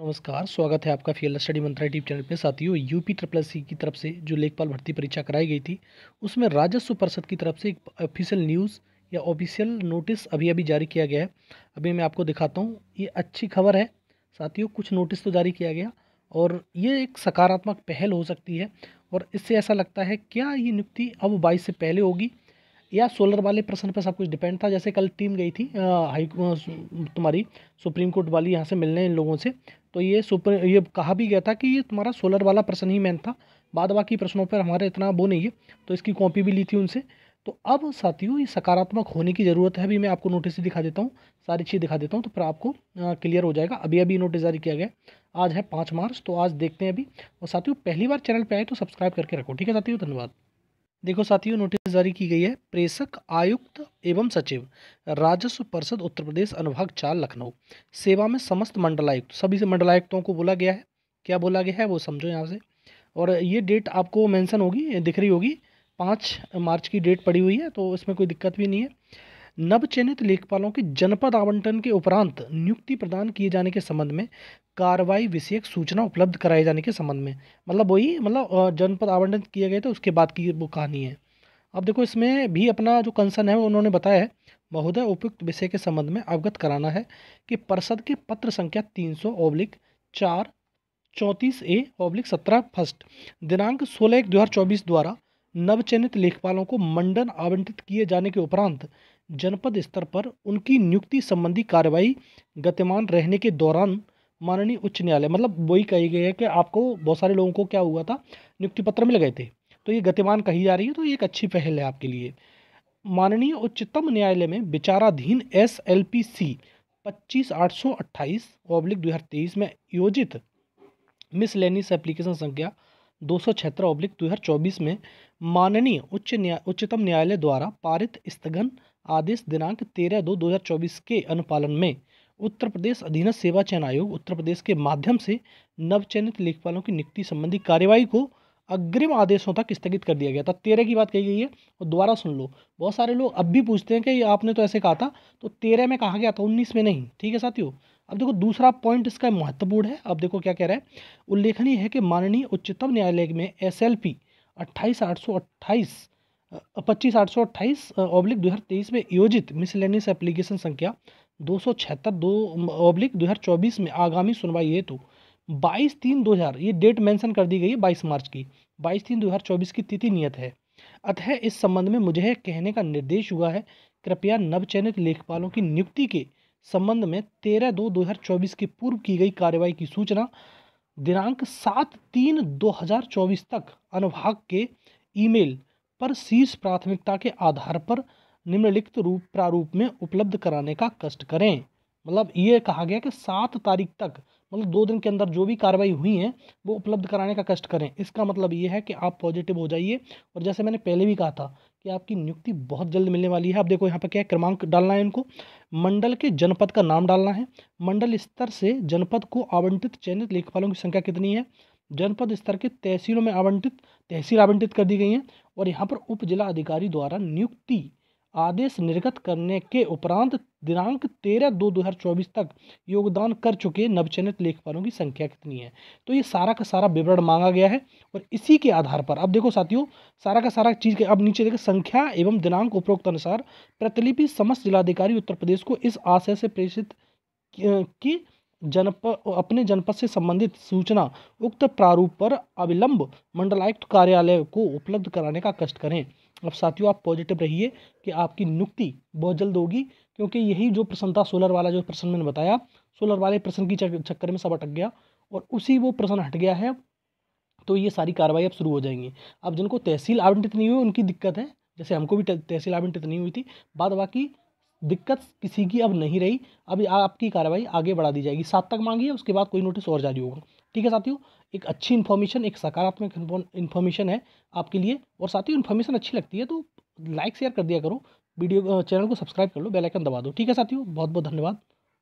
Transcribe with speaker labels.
Speaker 1: नमस्कार स्वागत है आपका फील्ड स्टडी मंत्रालय यूट्यूब चैनल पे साथियों यूपी ट्रिपल सी की तरफ से जो लेखपाल भर्ती परीक्षा कराई गई थी उसमें राजस्व परिषद की तरफ से एक ऑफिशियल न्यूज़ या ऑफिशियल नोटिस अभी अभी जारी किया गया है अभी मैं आपको दिखाता हूँ ये अच्छी खबर है साथियों कुछ नोटिस तो जारी किया गया और ये एक सकारात्मक पहल हो सकती है और इससे ऐसा लगता है क्या ये नियुक्ति अब बाईस से पहले होगी या सोलर वाले प्रश्न पर सब कुछ डिपेंड था जैसे कल टीम गई थी हाई तुम्हारी सुप्रीम कोर्ट वाली यहाँ से मिलने इन लोगों से तो ये सुपर ये कहा भी गया था कि ये तुम्हारा सोलर वाला प्रश्न ही मैन था बाद बाकी प्रश्नों पर हमारा इतना वो नहीं है तो इसकी कॉपी भी ली थी उनसे तो अब साथियों ये सकारात्मक होने की ज़रूरत है अभी मैं आपको नोटिस दिखा देता हूँ सारी चीज़ दिखा देता हूँ तो फिर आपको क्लियर हो जाएगा अभी अभी नोटिस जारी किया गया आज है पाँच मार्च तो आज देखते हैं अभी और साथियों पहली बार चैनल पर आए तो सब्सक्राइब करके रखो ठीक है साथियों धन्यवाद देखो साथियों नोटिस जारी की गई है प्रेषक आयुक्त एवं सचिव राजस्व परिषद उत्तर प्रदेश अनुभाग चार लखनऊ सेवा में समस्त मंडलायुक्त सभी से मंडलायुक्तों को बोला गया है क्या बोला गया है वो समझो यहाँ से और ये डेट आपको मेंशन होगी दिख रही होगी पाँच मार्च की डेट पड़ी हुई है तो इसमें कोई दिक्कत भी नहीं है नवचयनित लेखपालों के जनपद आवंटन के उपरांत नियुक्ति प्रदान किए जाने के संबंध में कार्रवाई विषयक सूचना उपलब्ध कराए जाने के संबंध में मतलब वही मतलब जनपद आवंटन किए गए थे तो उसके बाद की वो कहानी है अब देखो इसमें भी अपना जो कंसर्न है उन्होंने बताया है महोदय उपयुक्त विषय के संबंध में अवगत कराना है कि परिषद के पत्र संख्या तीन सौ ओब्लिक चार चौंतीस ए ओब्लिक सत्रह फर्स्ट दिनांक सोलह एक दो हज़ार चौबीस द्वारा नवचयनित लेखपालों को मंडन आवंटित किए जाने के उपरांत जनपद स्तर पर उनकी नियुक्ति संबंधी कार्रवाई गतिमान रहने के दौरान माननीय उच्च न्यायालय मतलब वही कही गई है कि आपको बहुत सारे लोगों को क्या हुआ था नियुक्ति पत्र मिल गए थे तो ये गतिमान कही जा रही है तो ये एक अच्छी पहल है आपके लिए माननीय उच्चतम न्यायालय में विचाराधीन एस एल पी सी पच्चीस आठ सौ अट्ठाईस पब्लिक दो हज़ार तेईस में आयोजित मिसलेनिस एप्लीकेशन संख्या दो सौ छिहत्तर ऑब्लिक दो हज़ार चौबीस में माननीय उच्च न्याय उच्चतम न्यायालय द्वारा पारित स्थगन आदेश दिनांक तेरह दो दो हज़ार चौबीस के अनुपालन में उत्तर प्रदेश अधीन सेवा चयन आयोग उत्तर प्रदेश के माध्यम से नवचयनित लेखपालों की नियुक्ति संबंधी कार्यवाही को अग्रिम आदेशों तक स्थगित कर दिया गया था तेरह की बात कही गई है और दोबारा सुन लो बहुत सारे लोग अब भी पूछते हैं कि आपने तो ऐसे कहा था तो तेरह में कहा गया था उन्नीस में नहीं ठीक है साथियों अब देखो दूसरा पॉइंट इसका महत्वपूर्ण है अब देखो क्या कह रहा है उल्लेखनीय है कि माननीय उच्चतम न्यायालय में एस एल पी अट्ठाईस आठ सौ अट्ठाईस पच्चीस आठ सौ अट्ठाईस दो हज़ार तेईस में आयोजित मिसलेनियस एप्लीकेशन संख्या दो सौ छिहत्तर दो ऑब्लिक दो हज़ार चौबीस में आगामी सुनवाई हेतु बाईस तीन दो हज़ार ये डेट मेंशन कर दी गई है बाईस मार्च की बाईस तीन दो हज़ार चौबीस की तिथि नियत है अतः इस संबंध में मुझे कहने का निर्देश हुआ है कृपया नवचयनित लेखपालों की नियुक्ति के संबंध में तेरह दो दो हजार चौबीस की पूर्व की गई कार्रवाई की सूचना दिनांक सात तीन दो हजार चौबीस तक अनुभाग के ईमेल पर शीर्ष प्राथमिकता के आधार पर निम्नलिखित रूप प्रारूप में उपलब्ध कराने का कष्ट करें मतलब ये कहा गया कि सात तारीख तक मतलब दो दिन के अंदर जो भी कार्रवाई हुई है वो उपलब्ध कराने का कष्ट करें इसका मतलब ये है कि आप पॉजिटिव हो जाइए और जैसे मैंने पहले भी कहा था कि आपकी नियुक्ति बहुत जल्द मिलने वाली है आप देखो यहाँ पर क्या क्रमांक डालना है इनको मंडल के जनपद का नाम डालना है मंडल स्तर से जनपद को आवंटित चयनित लेखपालों की संख्या कितनी है जनपद स्तर के तहसीलों में आवंटित तहसील आवंटित कर दी गई हैं और यहाँ पर उप जिला अधिकारी द्वारा नियुक्ति आदेश निर्गत करने के उपरांत दिनांक तेरह दो दो हज़ार चौबीस तक योगदान कर चुके नवचयनित लेखपालों की संख्या कितनी है तो ये सारा का सारा विवरण मांगा गया है और इसी के आधार पर अब देखो साथियों सारा का सारा चीज़ के अब नीचे देखो संख्या एवं दिनांक उपरोक्त अनुसार प्रतिलिपि समस्त जिलाधिकारी उत्तर प्रदेश को इस आशय से प्रेषित की जनपद अपने जनपद से संबंधित सूचना उक्त प्रारूप पर अविलंब मंडलायुक्त कार्यालय को उपलब्ध कराने का कष्ट करें अब साथियों आप पॉजिटिव रहिए कि आपकी नुक्ति बहुत जल्द होगी क्योंकि यही जो प्रश्न था सोलर वाला जो प्रश्न मैंने बताया सोलर वाले प्रश्न की चक्कर में सब अटक गया और उसी वो प्रश्न हट गया है तो ये सारी कार्रवाई अब शुरू हो जाएंगी अब जिनको तहसील आवंटित नहीं हुई उनकी दिक्कत है जैसे हमको भी तहसील आवंटित नहीं हुई थी बाद बाकी दिक्कत किसी की अब नहीं रही अब आपकी कार्रवाई आगे बढ़ा दी जाएगी सात तक मांगी है उसके बाद कोई नोटिस और जारी होगा ठीक है साथियों एक अच्छी इन्फॉर्मेशन एक सकारात्मक इन्फॉर्मेशन है आपके लिए और साथियों इन्फॉर्मेशन अच्छी लगती है तो लाइक शेयर कर दिया करो वीडियो चैनल को सब्सक्राइब कर लो बेल आइकन दबा दो ठीक है साथियों बहुत बहुत धन्यवाद